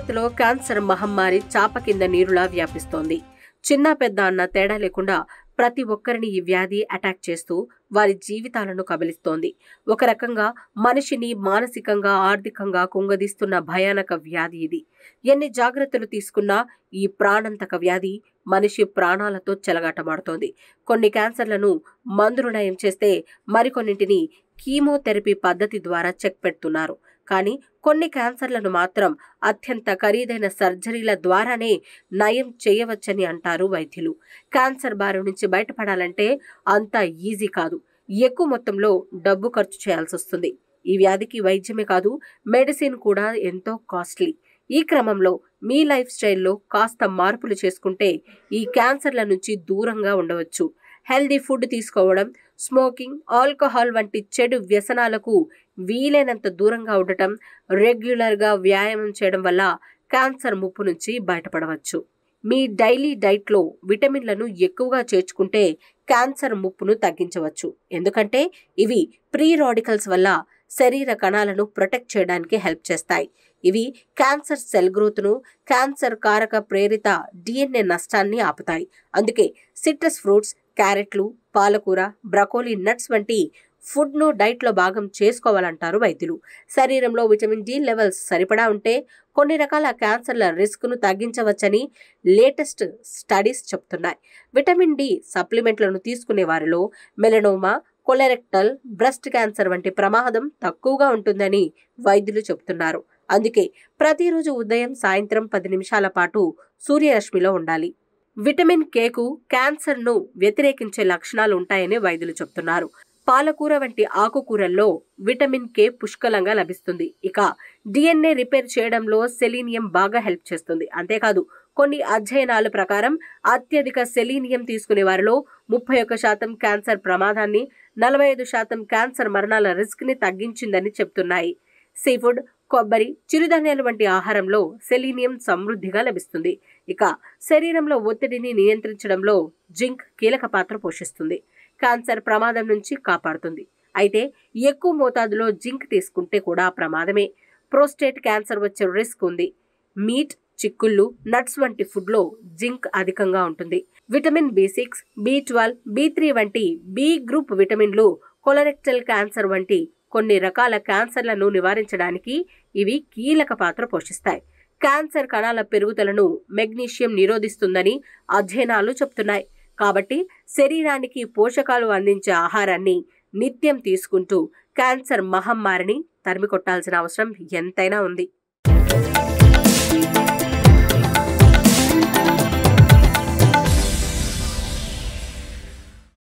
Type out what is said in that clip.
భారత్లో క్యాన్సర్ మహమ్మారి చాప కింద నీరులా వ్యాపిస్తోంది చిన్న పెద్ద అన్న తేడా లేకుండా ప్రతి ఒక్కరిని ఈ వ్యాధి అటాక్ చేస్తూ వారి జీవితాలను కబలిస్తోంది ఒక రకంగా మనిషిని మానసికంగా ఆర్థికంగా కుంగదీస్తున్న భయానక వ్యాధి ఇది ఎన్ని జాగ్రత్తలు తీసుకున్నా ఈ ప్రాణంతక వ్యాధి మనిషి ప్రాణాలతో చెలగాటమాడుతోంది కొన్ని క్యాన్సర్లను మందులు నయం చేస్తే మరికొన్నింటిని కీమోథెరపీ పద్ధతి ద్వారా చెక్ పెడుతున్నారు కానీ కొన్ని క్యాన్సర్లను మాత్రం అత్యంత ఖరీదైన సర్జరీల ద్వారానే నయం చేయవచ్చని అంటారు వైద్యులు క్యాన్సర్ బారి నుంచి బయటపడాలంటే అంత ఈజీ కాదు ఎక్కువ మొత్తంలో డబ్బు ఖర్చు చేయాల్సి వస్తుంది ఈ వ్యాధికి వైద్యమే కాదు మెడిసిన్ కూడా ఎంతో కాస్ట్లీ ఈ క్రమంలో మీ లైఫ్ స్టైల్లో కాస్త మార్పులు చేసుకుంటే ఈ క్యాన్సర్ల నుంచి దూరంగా ఉండవచ్చు హెల్దీ ఫుడ్ తీసుకోవడం స్మోకింగ్ ఆల్కహాల్ వంటి చెడు వ్యసనాలకు వీలైనంత దూరంగా ఉండటం రెగ్యులర్గా వ్యాయామం చేయడం వల్ల క్యాన్సర్ ముప్పు నుంచి బయటపడవచ్చు మీ డైలీ డైట్లో విటమిన్లను ఎక్కువగా చేర్చుకుంటే క్యాన్సర్ ముప్పును తగ్గించవచ్చు ఎందుకంటే ఇవి ప్రీ రాడికల్స్ వల్ల శరీర కణాలను ప్రొటెక్ట్ చేయడానికి హెల్ప్ చేస్తాయి ఇవి క్యాన్సర్ సెల్ గ్రోత్ను క్యాన్సర్ కారక ప్రేరిత డిఎన్ఏ నష్టాన్ని ఆపుతాయి అందుకే సిట్రస్ ఫ్రూట్స్ క్యారెట్లు పాలకూర బ్రకోలీ నట్స్ వంటి ఫుడ్ను డైట్లో భాగం చేసుకోవాలంటారు వైద్యులు శరీరంలో విటమిన్ డి లెవెల్స్ సరిపడా ఉంటే కొన్ని రకాల క్యాన్సర్ల రిస్క్ను తగ్గించవచ్చని లేటెస్ట్ స్టడీస్ చెప్తున్నాయి విటమిన్ డి సప్లిమెంట్లను తీసుకునే వారిలో మెలనోమా కొలెరెక్టల్ బ్రెస్ట్ క్యాన్సర్ వంటి ప్రమాదం తక్కువగా ఉంటుందని వైద్యులు చెబుతున్నారు అందుకే ప్రతిరోజు ఉదయం సాయంత్రం పది నిమిషాల పాటు సూర్యరశ్మిలో ఉండాలి విటమిన్ కేకు క్యాన్సర్ను వ్యతిరేకించే లక్షణాలు ఉంటాయని వైద్యులు చెప్తున్నారు పాలకూర వంటి ఆకుకూరల్లో విటమిన్ కే పుష్కలంగా లభిస్తుంది ఇక డిఎన్ఏ రిపేర్ చేయడంలో సెలీనియం బాగా హెల్ప్ చేస్తుంది అంతేకాదు కొన్ని అధ్యయనాల ప్రకారం అత్యధిక సెలీనియం తీసుకునే వారిలో ముప్పై ఒక్క శాతం క్యాన్సర్ ప్రమాదాన్ని నలభై ఐదు శాతం క్యాన్సర్ మరణాల రిస్క్ని తగ్గించిందని చెప్తున్నాయి సీఫుడ్ కొబ్బరి చిరుధాన్యాలు వంటి ఆహారంలో సెలీనియం సమృద్ధిగా లభిస్తుంది ఇక శరీరంలో ఒత్తిడిని నియంత్రించడంలో జింక్ కీలక పాత్ర పోషిస్తుంది క్యాన్సర్ ప్రమాదం నుంచి కాపాడుతుంది అయితే ఎక్కువ మోతాదులో జింక్ తీసుకుంటే కూడా ప్రమాదమే ప్రోస్టేట్ క్యాన్సర్ వచ్చే రిస్క్ ఉంది మీట్ చిక్కుళ్ళు నట్స్ వంటి ఫుడ్లో జింక్ అధికంగా ఉంటుంది vitamin B six B twelve B three వంటి బి గ్రూప్ విటమిన్లు కొలరెక్టల్ క్యాన్సర్ వంటి కొన్ని రకాల క్యాన్సర్లను నివారించడానికి ఇవి కీలక పాత్ర పోషిస్తాయి క్యాన్సర్ కణాల పెరుగుదలను మెగ్నీషియం నిరోధిస్తుందని అధ్యయనాలు చెప్తున్నాయి కాబట్టి శరీరానికి పోషకాలు అందించే ఆహారాన్ని నిత్యం తీసుకుంటూ క్యాన్సర్ మహమ్మారిని తరిమికొట్టాల్సిన అవసరం ఎంతైనా ఉంది